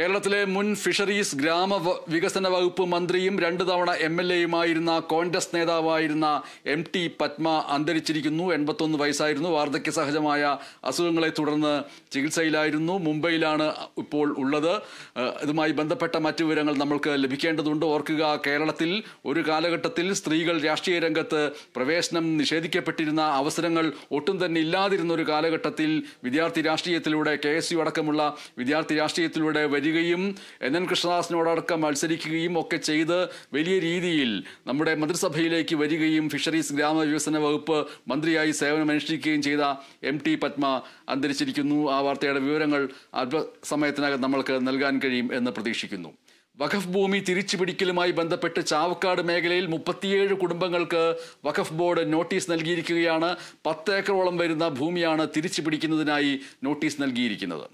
കേരളത്തിലെ മുൻ ഫിഷറീസ് ഗ്രാമ വികസന വകുപ്പ് മന്ത്രിയും രണ്ടു തവണ എം എൽ എയുമായിരുന്ന കോൺഗ്രസ് നേതാവായിരുന്ന എം ടി പത്മ അന്തരിച്ചിരിക്കുന്നു എൺപത്തൊന്ന് വയസ്സായിരുന്നു വാർദ്ധക്യ സഹജമായ അസുഖങ്ങളെ തുടർന്ന് ചികിത്സയിലായിരുന്നു മുംബൈയിലാണ് ഇപ്പോൾ ഉള്ളത് ഇതുമായി ബന്ധപ്പെട്ട മറ്റു വിവരങ്ങൾ നമ്മൾക്ക് ലഭിക്കേണ്ടതുണ്ട് ഓർക്കുക കേരളത്തിൽ ഒരു കാലഘട്ടത്തിൽ സ്ത്രീകൾ രാഷ്ട്രീയ രംഗത്ത് പ്രവേശനം നിഷേധിക്കപ്പെട്ടിരുന്ന അവസരങ്ങൾ ഒട്ടും തന്നെ ഇല്ലാതിരുന്ന ഒരു കാലഘട്ടത്തിൽ വിദ്യാർത്ഥി രാഷ്ട്രീയത്തിലൂടെ കെ എസ് യു അടക്കമുള്ള വിദ്യാർത്ഥി രാഷ്ട്രീയത്തിലൂടെ വരികയും എൻ എൻ കൃഷ്ണദാസിനോടടക്കം മത്സരിക്കുകയും ഒക്കെ ചെയ്ത് വലിയ രീതിയിൽ നമ്മുടെ മന്ത്രിസഭയിലേക്ക് വരികയും ഫിഷറീസ് ഗ്രാമവികസന വകുപ്പ് മന്ത്രിയായി സേവനമനുഷ്ഠിക്കുകയും ചെയ്ത എം ടി പത്മ അന്തരിച്ചിരിക്കുന്നു ആ വാർത്തയുടെ വിവരങ്ങൾ അല്പ സമയത്തിനകം നമ്മൾക്ക് നൽകാൻ കഴിയും എന്ന് പ്രതീക്ഷിക്കുന്നു വഖഫ് ഭൂമി തിരിച്ചുപിടിക്കലുമായി ബന്ധപ്പെട്ട് ചാവക്കാട് മേഖലയിൽ മുപ്പത്തിയേഴ് കുടുംബങ്ങൾക്ക് വഖഫ് ബോർഡ് നോട്ടീസ് നൽകിയിരിക്കുകയാണ് പത്തേക്കറോളം വരുന്ന ഭൂമിയാണ് തിരിച്ചുപിടിക്കുന്നതിനായി നോട്ടീസ് നൽകിയിരിക്കുന്നത്